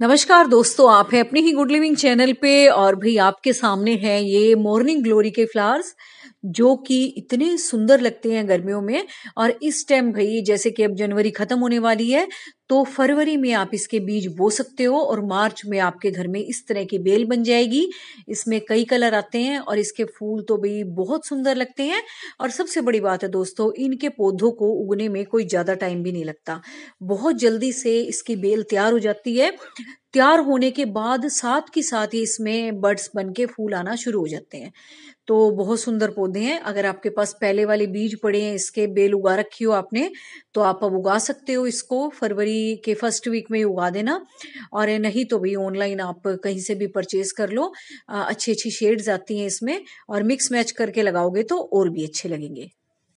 नमस्कार दोस्तों आप हैं अपनी ही गुड लिविंग चैनल पे और भाई आपके सामने है ये मॉर्निंग ग्लोरी के फ्लावर्स जो कि इतने सुंदर लगते हैं गर्मियों में और इस टाइम भाई जैसे कि अब जनवरी खत्म होने वाली है तो फरवरी में आप इसके बीज बो सकते हो और मार्च में आपके घर में इस तरह की बेल बन जाएगी इसमें कई कलर आते हैं और इसके फूल तो भाई बहुत सुंदर लगते हैं और सबसे बड़ी बात है दोस्तों इनके पौधों को उगने में कोई ज़्यादा टाइम भी नहीं लगता बहुत जल्दी से इसकी बेल तैयार हो जाती है तैयार होने के बाद साथ के साथ ही इसमें बर्ड्स बन के फूल आना शुरू हो जाते हैं तो बहुत सुंदर पौधे हैं अगर आपके पास पहले वाले बीज पड़े हैं इसके बेल उगा रखी हो आपने तो आप अब उगा सकते हो इसको फरवरी के फर्स्ट वीक में ही उगा देना और नहीं तो भाई ऑनलाइन आप कहीं से भी परचेज कर लो अच्छी अच्छी शेड्स आती हैं इसमें और मिक्स मैच करके लगाओगे तो और भी अच्छे लगेंगे